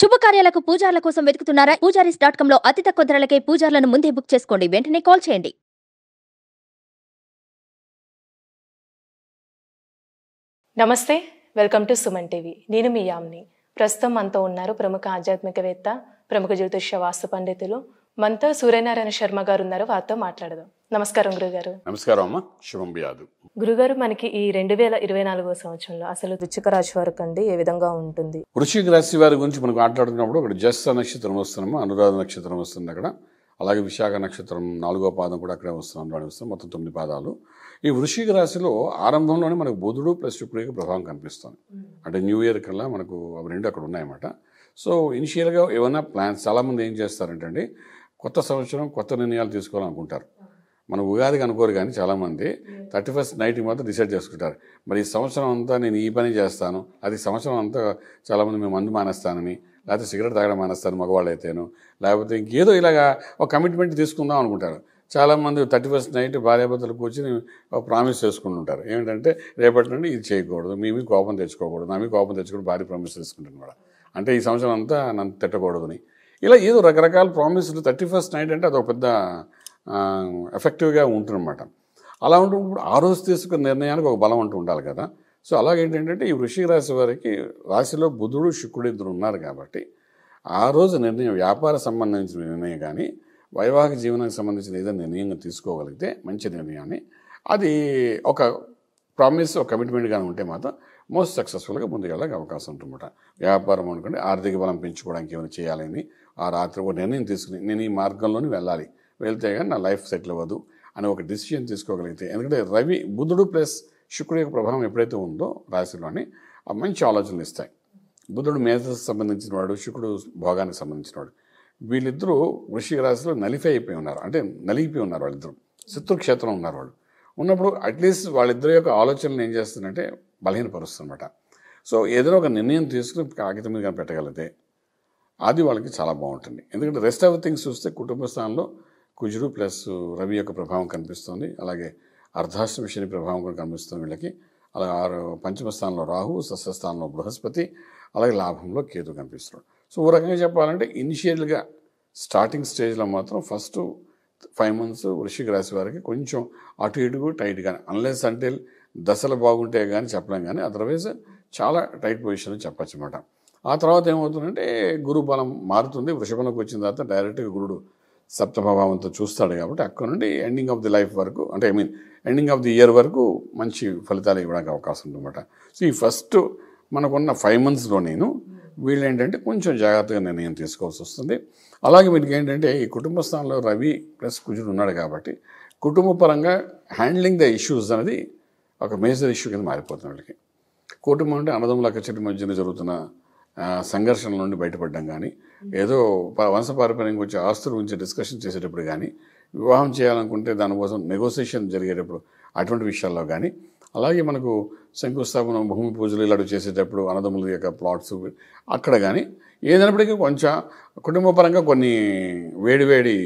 శుభకార్యాలకు పూజార్ల కోసం వెతుకుతున్నారా Poojaris dot com లో అతి తక్కువ ధరలకే పూజార్లను ముందే బుక్ చేసుకోండి వెంటనే కాల్ చేయండి నమస్తే వెల్కమ్ టు సుమన్ టీవీ నేను మీ యామ్ని ప్రస్తుతం మనతో ఉన్నారు ప్రముఖ ఆధ్యాత్మికవేత్త ప్రముఖ జ్యోతిష్య వాస్తు పండితులు మనతో సూర్యనారాయణ శర్మ గారు ఉన్నారు వారితో మాట్లాడదాం నమస్కారం గురుగారు నమస్కారం అమ్మ శుభం బియాదు గురుగారు మనకి ఈ రెండు వేల ఇరవై నాలుగో సంవత్సరంలో అసలు వృచ్చిక రాశి వారికి అండి ఏ విధంగా ఉంటుంది వృశ్చిక రాశి వారి గురించి మనం మాట్లాడుతున్నప్పుడు ఒక జస్త నక్షత్రం వస్తున్నాము అనురాధ నక్షత్రం వస్తుంది అక్కడ అలాగే విశాఖ నక్షత్రం నాలుగో పాదం కూడా అక్కడే వస్తున్నాం వస్తాం మొత్తం తొమ్మిది పాదాలు ఈ వృశ్చిక రాశిలో ఆరంభంలోనే మనకు బుధుడు ప్లస్ శుక్రుడికి ప్రభావం కనిపిస్తుంది అంటే న్యూ ఇయర్ కల్లా మనకు అవి రెండు అక్కడ ఉన్నాయన్నమాట సో ఇనిషియల్గా ఏమైనా ప్లాన్స్ చాలామంది ఏం చేస్తారంటే కొత్త సంవత్సరం కొత్త నిర్ణయాలు తీసుకోవాలనుకుంటారు మనం ఉగాదికి అనుకోరు కానీ చాలామంది థర్టీ ఫస్ట్ నైట్కి మాత్రం డిసైడ్ చేసుకుంటారు మరి ఈ సంవత్సరం అంతా నేను ఈ పని చేస్తాను అది సంవత్సరం అంతా చాలామంది మేము మందు మానేస్తానని లేకపోతే సిగరెట్ తాగడం మానేస్తాను మగవాళ్ళు అయితేను లేకపోతే ఇంకేదో ఇలాగా ఒక కమిట్మెంట్ తీసుకుందాం అనుకుంటారు చాలామంది థర్టీ ఫస్ట్ నైట్ భార్యాభర్తలు కూర్చొని ప్రామిస్ చేసుకుంటుంటారు ఏమిటంటే రేపటి నుండి ఇది చేయకూడదు మేము కోపం తెచ్చుకోకూడదు నా మీ కోపం తెచ్చుకోవడం భారీ ప్రామిస్ చేసుకుంటాను కూడా అంటే ఈ సంవత్సరం అంతా నన్ను అని ఇలా ఏదో రకరకాల ప్రామిసులు థర్టీ ఫస్ట్ నైట్ అంటే అదొక పెద్ద ఎఫెక్టివ్గా ఉంటుందన్నమాట అలా ఉంటున్నప్పుడు ఆ రోజు తీసుకున్న నిర్ణయానికి ఒక బలం అంటూ ఉండాలి కదా సో అలాగేంటంటే ఈ వృషిక రాశి వారికి రాశిలో బుధుడు శుక్రుడు ఇద్దరు ఉన్నారు కాబట్టి ఆ రోజు నిర్ణయం వ్యాపార సంబంధించిన నిర్ణయం కానీ వైవాహిక జీవనానికి సంబంధించిన ఏదైనా నిర్ణయం తీసుకోగలిగితే మంచి నిర్ణయాన్ని అది ఒక ప్రామిస్ ఒక కానీ ఉంటే మాత్రం మోస్ట్ సక్సెస్ఫుల్గా ముందుకెళ్ళడానికి అవకాశం ఉంటుందన్నమాట వ్యాపారం అనుకుంటే ఆర్థిక బలం పెంచుకోవడానికి ఏమైనా చేయాలని ఆ రాత్రి ఒక నిర్ణయం తీసుకుని నేను ఈ మార్గంలోని వెళ్ళాలి వెళ్తే కానీ నా లైఫ్ సెటిల్ అవ్వదు అని ఒక డిసిషన్ తీసుకోగలిగితే ఎందుకంటే రవి బుధుడు ప్లస్ శుక్రుడు యొక్క ప్రభావం ఎప్పుడైతే ఉందో రాశిలోని మంచి ఆలోచనలు ఇస్తాయి బుధుడు మేధకు సంబంధించిన వాడు శుక్రుడు భోగానికి సంబంధించిన వాడు వీళ్ళిద్దరూ వృషిక రాశిలో నలిఫై అయిపోయి ఉన్నారు అంటే నలిగిపోయి ఉన్నారు వాళ్ళిద్దరు శత్రుక్షేత్రం ఉన్నారు వాళ్ళు ఉన్నప్పుడు అట్లీస్ట్ వాళ్ళిద్దరి యొక్క ఆలోచనలు ఏం చేస్తుందంటే అనమాట సో ఏదైనా ఒక నిర్ణయం తీసుకుని కాగితం మీద పెట్టగలిగితే అది వాళ్ళకి చాలా బాగుంటుంది ఎందుకంటే రెస్ట్ ఆఫ్ థింగ్స్ చూస్తే కుటుంబ స్థానంలో కుజుడు ప్లస్ రవి యొక్క ప్రభావం కనిపిస్తుంది అలాగే అర్ధాష్టమి శని ప్రభావం కూడా కనిపిస్తుంది వీళ్ళకి అలాగే ఆరు పంచమ స్థానంలో రాహు సస్యస్థానంలో బృహస్పతి అలాగే లాభంలో కేతు కనిపిస్తున్నాడు సో ఓ రకంగా చెప్పాలంటే ఇనిషియల్గా స్టార్టింగ్ స్టేజ్లో మాత్రం ఫస్ట్ ఫైవ్ మంత్స్ వృషిక రాశి వారికి కొంచెం అటు ఇటు కానీ అన్లెస్ అంటే దశలు బాగుంటే కానీ చెప్పలేం కానీ అదర్వైజ్ చాలా టైట్ పొజిషన్ చెప్పచ్చు అన్నమాట ఆ తర్వాత ఏమవుతుందంటే గురు బలం మారుతుంది వృషభంలోకి వచ్చిన తర్వాత డైరెక్ట్గా గురుడు సప్తమభావంతో చూస్తాడు కాబట్టి అక్కడ నుండి ఎండింగ్ ఆఫ్ ది లైఫ్ వరకు అంటే I mean ending of the year వరకు మంచి ఫలితాలు ఇవ్వడానికి అవకాశం ఉందన్నమాట సో ఈ ఫస్ట్ మనకున్న ఫైవ్ మంత్స్లో నేను వీళ్ళు ఏంటంటే కొంచెం జాగ్రత్తగా నిర్ణయం తీసుకోవాల్సి వస్తుంది అలాగే వీటికి ఏంటంటే ఈ కుటుంబ స్థానంలో రవి ప్లస్ కుజుడు ఉన్నాడు కాబట్టి కుటుంబ పరంగా హ్యాండ్లింగ్ ద ఇష్యూస్ అనేది ఒక మేజర్ ఇష్యూ కింద మారిపోతుంది వాళ్ళకి కుటుంబం అంటే అన్నదమ్ముల అక్క చెట్టు మధ్యన జరుగుతున్న సంఘర్షణల నుండి బయటపడడం కానీ ఏదో వంశ పారిపర్యం గురించి ఆస్తుల గురించి డిస్కషన్ చేసేటప్పుడు కానీ వివాహం చేయాలనుకుంటే దానికోసం నెగోసియేషన్ జరిగేటప్పుడు అటువంటి విషయాల్లో కానీ అలాగే మనకు శంకుస్థాపన భూమి పూజలు ఇలాంటివి చేసేటప్పుడు అన్నదమ్ముల యొక్క ప్లాట్స్ అక్కడ కానీ ఏదైనప్పటికీ కొంచెం కుటుంబపరంగా కొన్ని వేడివేడి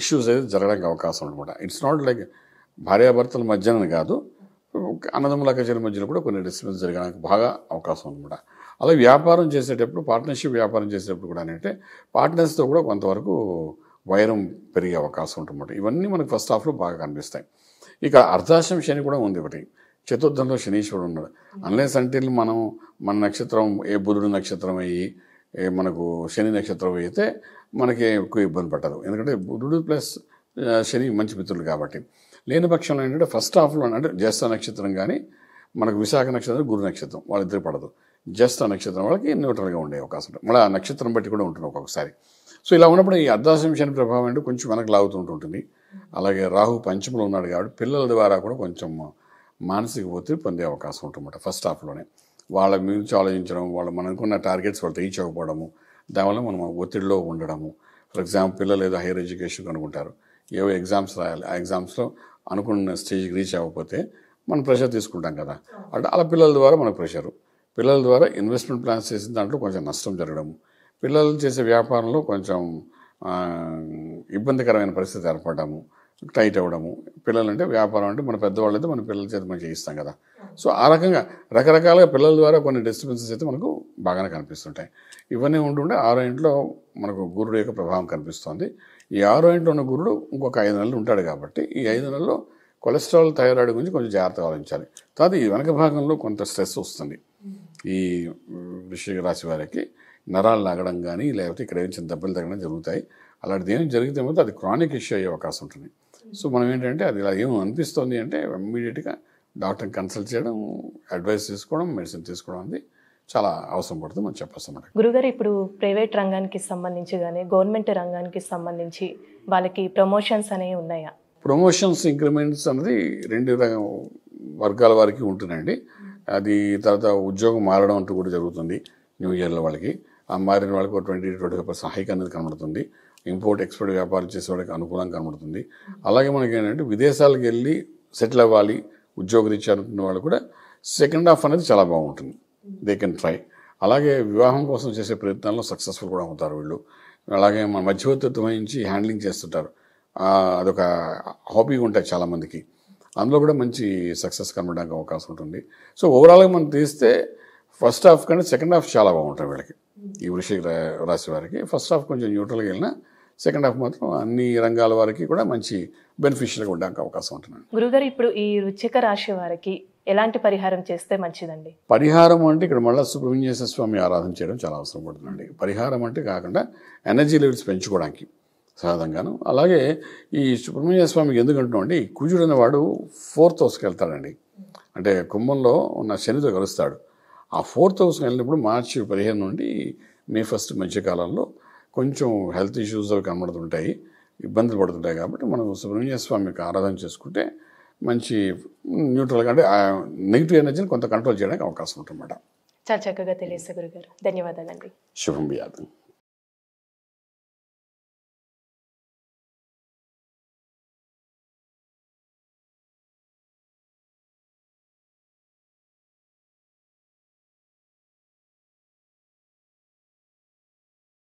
ఇష్యూస్ అయితే జరగడానికి అవకాశం అనమాట ఇట్స్ నాట్ లైక్ భార్యాభర్తల మధ్యన కాదు అన్నదమ్ముల కచేరి మధ్యలో కూడా కొన్ని డిస్టర్బెన్స్ జరగడానికి బాగా అవకాశం అనమాట అలా వ్యాపారం చేసేటప్పుడు పార్ట్నర్షిప్ వ్యాపారం చేసేటప్పుడు కూడా అంటే పార్ట్నర్స్తో కూడా కొంతవరకు వైరం పెరిగే అవకాశం ఉంటుందన్నమాట ఇవన్నీ మనకు ఫస్ట్ హాఫ్లో బాగా కనిపిస్తాయి ఇక అర్ధాశం శని కూడా ఉంది ఒకటి చతుర్థంలో శనీశ్వరుడు ఉన్నాడు అన్లైన్ అంటే మనం మన నక్షత్రం ఏ బుధుడు నక్షత్రం అయ్యి మనకు శని నక్షత్రం అయితే మనకి ఎక్కువ ఇబ్బంది పడదు ఎందుకంటే బుధుడు ప్లస్ శని మంచి మిత్రులు కాబట్టి లేని పక్షంలో ఏంటంటే ఫస్ట్ హాఫ్లో అంటే జ్యేష్ఠ నక్షత్రం కానీ మనకు విశాఖ నక్షత్రం గురు నక్షత్రం వాళ్ళిద్దరు పడదు జ్యేష్ఠ నక్షత్రం వాళ్ళకి న్యూట్రల్గా ఉండే అవకాశం ఉంటుంది మళ్ళీ ఆ నక్షత్రం బట్టి కూడా ఉంటుంది ఒక్కొక్కసారి సో ఇలా ఉన్నప్పుడు ఈ అర్ధాశం శని ప్రభావం అంటే కొంచెం వెనక్కి లాగుతుంటుంటుంది అలాగే రాహు పంచములు ఉన్నాడు కాబట్టి పిల్లల ద్వారా కూడా కొంచెం మానసిక ఒత్తిడి పొందే అవకాశం ఉంటుందన్నమాట ఫస్ట్ హాఫ్లోనే వాళ్ళ గురించి ఆలోచించడం వాళ్ళు మనం అనుకున్న టార్గెట్స్ వాళ్ళు తెగించకపోవడము దానివల్ల మనం ఒత్తిడిలో ఉండడము ఫర్ ఎగ్జాంపుల్ పిల్లలు ఏదో హైయర్ ఎడ్యుకేషన్ అనుకుంటారు ఏవో ఎగ్జామ్స్ రాయాలి ఆ ఎగ్జామ్స్లో అనుకున్న స్టేజ్కి రీచ్ అవ్వకపోతే మనం ప్రెషర్ తీసుకుంటాం కదా అంటే అలా పిల్లల ద్వారా మనకు ప్రెషరు పిల్లల ద్వారా ఇన్వెస్ట్మెంట్ ప్లాన్స్ చేసిన దాంట్లో కొంచెం నష్టం జరగడం పిల్లలు చేసే వ్యాపారంలో కొంచెం ఇబ్బందికరమైన పరిస్థితి ఏర్పడము టైట్ అవ్వడము పిల్లలు అంటే వ్యాపారం అంటే మన పెద్దవాళ్ళు అయితే మన పిల్లల చేత మంచి చేయిస్తాం కదా సో ఆ రకంగా రకరకాలుగా పిల్లల ద్వారా కొన్ని డిస్టర్బెన్సెస్ అయితే మనకు బాగానే కనిపిస్తుంటాయి ఇవన్నీ ఉంటుంటే ఆరో ఇంట్లో మనకు గురుడు యొక్క ప్రభావం కనిపిస్తుంది ఈ ఆరో ఇంట్లో ఉన్న గురుడు ఇంకొక ఐదు నెలలు ఉంటాడు కాబట్టి ఈ ఐదు నెలల్లో కొలెస్ట్రాల్ థైరాయిడ్ గురించి కొంచెం జాగ్రత్తగా ఆలోచించాలి తర్వాత ఈ వెనక భాగంలో కొంత స్ట్రెస్ వస్తుంది ఈ వృషిక రాశి వారికి నరాలు లాగడం కానీ లేకపోతే ఇక్కడ ఏమి చిన్న దెబ్బలు తగ్గడం జరుగుతాయి అలాంటిది ఏం జరిగితే అది క్రానిక్ ఇష్యూ అయ్యే అవకాశం ఉంటుంది సో మనం ఏంటంటే అది ఇలా ఏం అనిపిస్తుంది అంటే ఇమ్మీడియట్గా డాక్టర్ని కన్సల్ట్ చేయడం అడ్వైస్ తీసుకోవడం మెడిసిన్ తీసుకోవడం అనేది చాలా అవసరం పడుతుంది మనం చెప్పొస్తాం గురుగారు ఇప్పుడు ప్రైవేట్ రంగానికి సంబంధించి కానీ గవర్నమెంట్ రంగానికి సంబంధించి వాళ్ళకి ప్రమోషన్స్ అనేవి ఉన్నాయా ప్రమోషన్స్ ఇంక్రిమెంట్స్ అనేది రెండు వర్గాల వారికి ఉంటుందండి అది తర్వాత ఉద్యోగం మారడం అంటూ కూడా జరుగుతుంది న్యూ ఇయర్లో వాళ్ళకి ఆ మారిన వాళ్ళకి ట్వంటీ ట్వంటీ ఫైవ్ సహాయక అనేది కనబడుతుంది ఇంపోర్ట్ ఎక్స్పోర్ట్ వ్యాపారం చేసే వాళ్ళకి అనుకూలం కనబడుతుంది అలాగే మనకి ఏంటంటే విదేశాలకు వెళ్ళి సెటిల్ అవ్వాలి ఉద్యోగ రీచ్ అనుకున్న వాళ్ళు కూడా సెకండ్ హాఫ్ అనేది చాలా బాగుంటుంది దే కెన్ ట్రై అలాగే వివాహం కోసం చేసే ప్రయత్నాల్లో సక్సెస్ఫుల్ కూడా అవుతారు వీళ్ళు అలాగే మన మధ్యవర్తిత్వం వహించి హ్యాండ్లింగ్ చేస్తుంటారు అదొక హాబీగా ఉంటాయి చాలామందికి అందులో కూడా మంచి సక్సెస్ కనబడడానికి అవకాశం ఉంటుంది సో ఓవరాల్గా మనం తీస్తే ఫస్ట్ హాఫ్ కంటే సెకండ్ హాఫ్ చాలా బాగుంటుంది వీళ్ళకి ఈ వృషిక రాశి వారికి ఫస్ట్ హాఫ్ కొంచెం న్యూట్రల్గా వెళ్ళినా సెకండ్ హాఫ్ మాత్రం అన్ని రంగాల వారికి కూడా మంచి బెనిఫిషియల్గా ఉండడానికి అవకాశం ఉంటుంది గురుగారు ఇప్పుడు ఈ వృచ్చిక రాశి వారికి ఎలాంటి పరిహారం చేస్తే మంచిదండి పరిహారం అంటే ఇక్కడ మళ్ళీ సుబ్రహ్మణ్యేశ్వర స్వామి ఆరాధన చేయడం చాలా అవసరం పడుతుందండి పరిహారం అంటే కాకుండా ఎనర్జీ లెవెల్స్ పెంచుకోవడానికి సహజంగాను అలాగే ఈ సుబ్రహ్మణ్య స్వామికి ఎందుకంటున్నాం అండి కుజుడు అనేవాడు ఫోర్త్ హౌస్కి వెళ్తాడండి అంటే కుంభంలో ఉన్న శనితో కలుస్తాడు ఆ ఫోర్త్ హౌస్కి వెళ్ళినప్పుడు మార్చి పదిహేను నుండి మే ఫస్ట్ మధ్యకాలంలో కొంచెం హెల్త్ ఇష్యూస్ కనబడుతుంటాయి ఇబ్బందులు పడుతుంటాయి కాబట్టి మనం సుబ్రహ్మణ్య స్వామికి ఆరాధన చేసుకుంటే మంచి న్యూట్రల్గా అంటే నెగిటివ్ ఎనర్జీని కొంత కంట్రోల్ చేయడానికి అవకాశం ఉంటుందన్నమాట చాలా చక్కగా తెలియజేసే గురుగారు ధన్యవాదాలండి శుభం